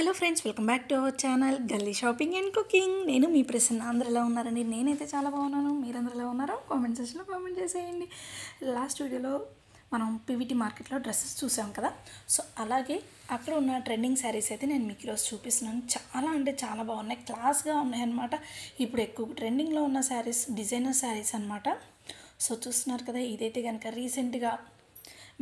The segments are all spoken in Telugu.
hello friends welcome back to our channel గల్లీ షాపింగ్ అండ్ కుకింగ్ నేను మీ ప్రసన్న అందరిలో ఉన్నారండి నేనైతే చాలా బాగున్నాను మీరు ఎలా ఉన్నారో కామెంట్ సెక్షన్లో కామెంట్ చేసేయండి లాస్ట్ వీడియోలో మనం పీవీటీ మార్కెట్లో డ్రెస్సెస్ చూసాం కదా సో అలాగే అక్కడ ఉన్న ట్రెండింగ్ శారీస్ అయితే నేను మీకు ఈరోజు చూపిస్తున్నాను చాలా అంటే చాలా బాగున్నాయి క్లాస్గా ఉన్నాయన్నమాట ఇప్పుడు ఎక్కువ ట్రెండింగ్లో ఉన్న శారీస్ డిజైనర్ శారీస్ అనమాట సో చూస్తున్నారు కదా ఇదైతే కనుక రీసెంట్గా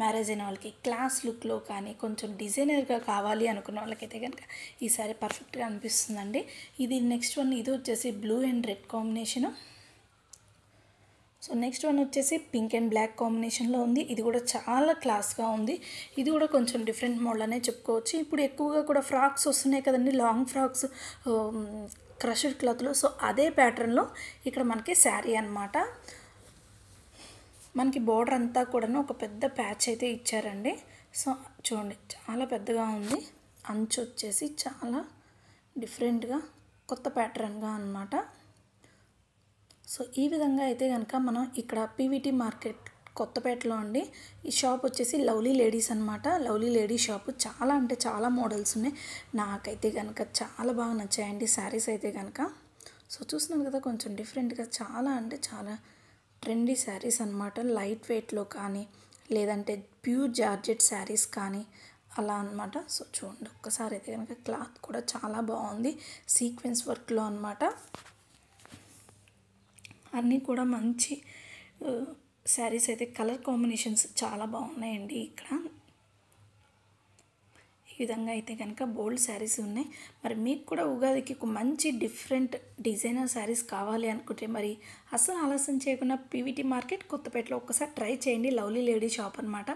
మ్యారేజ్ అయిన వాళ్ళకి క్లాస్ లుక్లో కానీ కొంచెం డిజైనర్గా కావాలి అనుకున్న వాళ్ళకైతే కనుక ఈ సారీ పర్ఫెక్ట్గా అనిపిస్తుందండి ఇది నెక్స్ట్ వన్ ఇది వచ్చేసి blue and red combination so next one వచ్చేసి పింక్ అండ్ బ్లాక్ కాంబినేషన్లో ఉంది ఇది కూడా చాలా క్లాస్గా ఉంది ఇది కూడా కొంచెం డిఫరెంట్ మోడల్ అనే చెప్పుకోవచ్చు ఇప్పుడు ఎక్కువగా కూడా ఫ్రాక్స్ వస్తున్నాయి కదండి లాంగ్ ఫ్రాక్స్ క్రషర్ క్లాత్లో సో అదే ప్యాటర్న్లో ఇక్కడ మనకి శారీ అనమాట మనకి బోర్డర్ అంతా కూడా ఒక పెద్ద ప్యాచ్ అయితే ఇచ్చారండి సో చూడండి చాలా పెద్దగా ఉంది అంచు వచ్చేసి చాలా డిఫరెంట్గా కొత్త ప్యాటర్న్గా అనమాట సో ఈ విధంగా అయితే కనుక మనం ఇక్కడ పీవీటి మార్కెట్ కొత్తపేటలో అండి ఈ షాప్ వచ్చేసి లవ్లీ లేడీస్ అనమాట లవ్లీ లేడీస్ షాపు చాలా అంటే చాలా మోడల్స్ ఉన్నాయి నాకైతే కనుక చాలా బాగా నచ్చాయండి శారీస్ అయితే కనుక సో చూస్తున్నాను కదా కొంచెం డిఫరెంట్గా చాలా అంటే చాలా ట్రెండీ శారీస్ అనమాట లైట్ వెయిట్లో కానీ లేదంటే ప్యూర్ జార్జెట్ శారీస్ కానీ అలా అనమాట సో చూడండి ఒక్కసారి అయితే కనుక క్లాత్ కూడా చాలా బాగుంది సీక్వెన్స్ వర్క్లో అనమాట అన్నీ కూడా మంచి శారీస్ అయితే కలర్ కాంబినేషన్స్ చాలా బాగున్నాయండి ఇక్కడ ఈ విధంగా అయితే కనుక బోల్డ్ శారీస్ ఉన్నాయి మరి మీకు కూడా ఉగాదికి ఒక మంచి డిఫరెంట్ డిజైనర్ శారీస్ కావాలి అనుకుంటే మరి అసలు ఆలస్యం చేయకుండా పీవీటీ మార్కెట్ కొత్తపేటలో ఒకసారి ట్రై చేయండి లవ్లీ లేడీ షాప్ అనమాట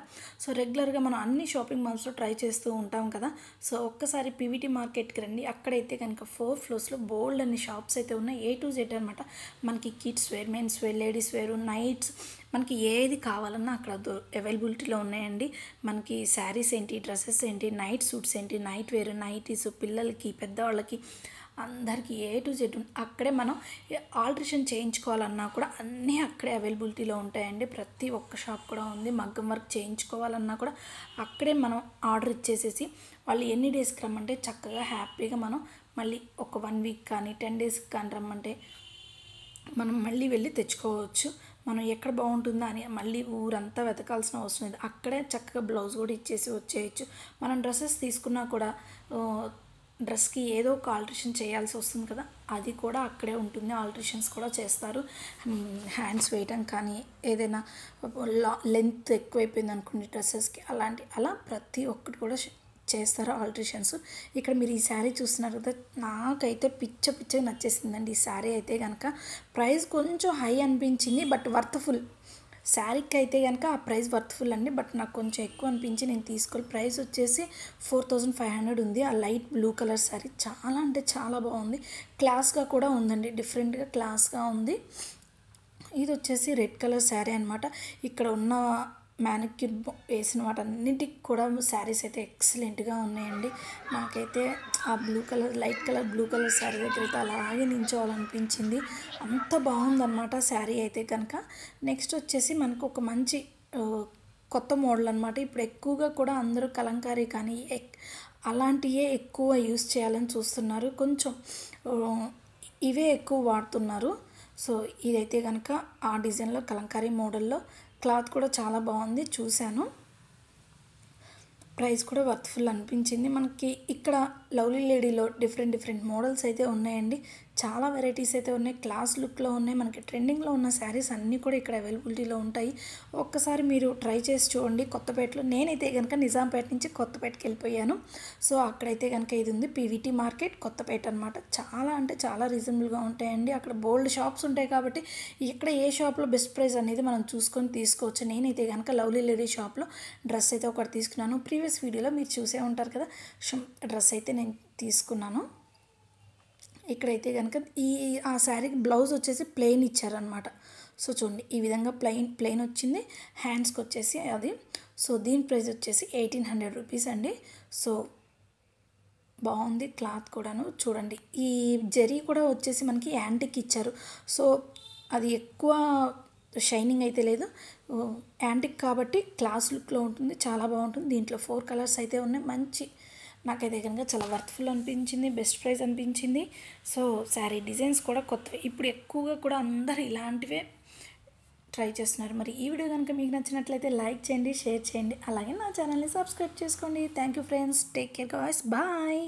సో రెగ్యులర్గా మనం అన్ని షాపింగ్ మాల్స్లో ట్రై చేస్తూ ఉంటాం కదా సో ఒక్కసారి పీవీటీ మార్కెట్కి రండి అక్కడైతే కనుక ఫోర్ ఫ్లోర్స్లో బోల్డ్ అన్ని షాప్స్ అయితే ఉన్నాయి ఏ టు జెడ్ అనమాట మనకి kids wear men's wear ladies wear nights మనకి ఏది కావాలన్నా అక్కడ దొ అవైలబిలిటీలో ఉన్నాయండి మనకి శారీస్ ఏంటి డ్రెస్సెస్ ఏంటి నైట్ సూట్స్ ఏంటి నైట్ వేర్ నైటీస్ పిల్లలకి పెద్దవాళ్ళకి అందరికీ ఏ టు జెడ్ అక్కడే మనం ఆల్ట్రేషన్ చేయించుకోవాలన్నా కూడా అన్నీ అక్కడే అవైలబిలిటీలో ఉంటాయండి ప్రతి ఒక్క షాప్ కూడా ఉంది మగ్గం వర్క్ చేయించుకోవాలన్నా కూడా అక్కడే మనం ఆర్డర్ ఇచ్చేసేసి వాళ్ళు ఎన్ని డేస్కి రమ్మంటే చక్కగా హ్యాపీగా మనం మళ్ళీ ఒక వన్ వీక్ కానీ టెన్ డేస్కి కానీ రమ్మంటే మనం మళ్ళీ వెళ్ళి తెచ్చుకోవచ్చు మనం ఎక్కడ బాగుంటుందా అని మళ్ళీ ఊరంతా వెతకాల్సిన అవసరం లేదు అక్కడే చక్కగా బ్లౌజ్ కూడా ఇచ్చేసి వచ్చేయచ్చు మనం డ్రెస్సెస్ తీసుకున్నా కూడా డ్రెస్కి ఏదో ఒక ఆల్ట్రేషన్ చేయాల్సి వస్తుంది కదా అది కూడా అక్కడే ఉంటుంది ఆల్ట్రేషన్స్ కూడా చేస్తారు హ్యాండ్స్ వేయటం కానీ ఏదైనా లెంత్ ఎక్కువైపోయింది అనుకోండి డ్రెస్సెస్కి అలాంటి అలా ప్రతి ఒక్కటి కూడా చేస్తారు ఆల్ట్రేషన్స్ ఇక్కడ మీరు ఈ శారీ చూస్తున్నారు కదా నాకైతే పిచ్చ పిచ్చగా నచ్చేసిందండి ఈ శారీ అయితే కనుక ప్రైస్ కొంచెం హై అనిపించింది బట్ వర్త్ఫుల్ శారీకి అయితే కనుక ఆ ప్రైస్ వర్త్ఫుల్ అండి బట్ నాకు కొంచెం ఎక్కువ అనిపించి నేను తీసుకోవాలి ప్రైస్ వచ్చేసి ఫోర్ థౌజండ్ ఫైవ్ హండ్రెడ్ ఉంది ఆ లైట్ బ్లూ కలర్ శారీ చాలా అంటే చాలా బాగుంది క్లాస్గా కూడా ఉందండి డిఫరెంట్గా క్లాస్గా ఉంది ఇది వచ్చేసి రెడ్ కలర్ శారీ అనమాట ఇక్కడ ఉన్న మ్యానిక్యూర్ వేసిన వాటన్నిటికి కూడా శారీస్ అయితే ఎక్సలెంట్గా ఉన్నాయండి నాకైతే ఆ blue colour light colour blue colour sari దగ్గర అయితే అలాగే నించోవాలనిపించింది అంత బాగుందన్నమాట శారీ అయితే కనుక నెక్స్ట్ వచ్చేసి మనకు ఒక మంచి కొత్త మోడల్ అనమాట ఇప్పుడు ఎక్కువగా కూడా అందరూ కలంకారీ కానీ అలాంటివే ఎక్కువ యూస్ చేయాలని చూస్తున్నారు కొంచెం ఇవే ఎక్కువ వాడుతున్నారు సో ఇదైతే కనుక ఆ డిజైన్లో కలంకారీ మోడల్లో క్లాత్ కూడా చాలా బాగుంది చూశాను ప్రైస్ కూడా వర్త్ఫుల్ అనిపించింది మనకి ఇక్కడ లవ్లీ లేడీలో డిఫరెంట్ డిఫరెంట్ మోడల్స్ అయితే ఉన్నాయండి చాలా వెరైటీస్ అయితే ఉన్నాయి క్లాస్ లుక్లో ఉన్నాయి మనకి ట్రెండింగ్లో ఉన్న శారీస్ అన్నీ కూడా ఇక్కడ అవైలబిలిటీలో ఉంటాయి ఒక్కసారి మీరు ట్రై చేసి చూడండి కొత్తపేటలో నేనైతే కనుక నిజాంపేట నుంచి కొత్తపేటకి వెళ్ళిపోయాను సో అక్కడైతే కనుక ఇది ఉంది పీవీటీ మార్కెట్ కొత్తపేట అనమాట చాలా అంటే చాలా రీజనబుల్గా ఉంటాయండి అక్కడ బోల్డ్ షాప్స్ ఉంటాయి కాబట్టి ఇక్కడ ఏ షాప్లో బెస్ట్ ప్రైస్ అనేది మనం చూసుకొని తీసుకోవచ్చు నేనైతే కనుక లవ్లీ లేడీ షాప్లో డ్రెస్ అయితే ఒకటి తీసుకున్నాను ప్రీవియస్ వీడియోలో మీరు చూసే ఉంటారు కదా డ్రెస్ అయితే నేను తీసుకున్నాను ఇక్కడైతే కనుక ఈ ఆ శారీకి బ్లౌజ్ వచ్చేసి ప్లెయిన్ ఇచ్చారనమాట సో చూడండి ఈ విధంగా ప్లెయిన్ ప్లెయిన్ వచ్చింది హ్యాండ్స్కి వచ్చేసి అది సో దీని ప్రైస్ వచ్చేసి ఎయిటీన్ హండ్రెడ్ రూపీస్ అండి సో బాగుంది క్లాత్ కూడాను చూడండి ఈ జరీ కూడా వచ్చేసి మనకి యాంటిక్ ఇచ్చారు సో అది ఎక్కువ షైనింగ్ అయితే లేదు యాంటిక్ కాబట్టి క్లాస్ లుక్లో ఉంటుంది చాలా బాగుంటుంది దీంట్లో ఫోర్ కలర్స్ అయితే ఉన్నాయి మంచి నాకైతే కనుక చాలా వర్త్ఫుల్ అనిపించింది బెస్ట్ ప్రైస్ అనిపించింది సో శారీ డిజైన్స్ కూడా కొత్తవి ఇప్పుడు ఎక్కువగా కూడా అందరు ఇలాంటివే ట్రై చేస్తున్నారు మరి ఈ వీడియో కనుక మీకు నచ్చినట్లయితే లైక్ చేయండి షేర్ చేయండి అలాగే నా ఛానల్ని సబ్స్క్రైబ్ చేసుకోండి thank you friends take care guys bye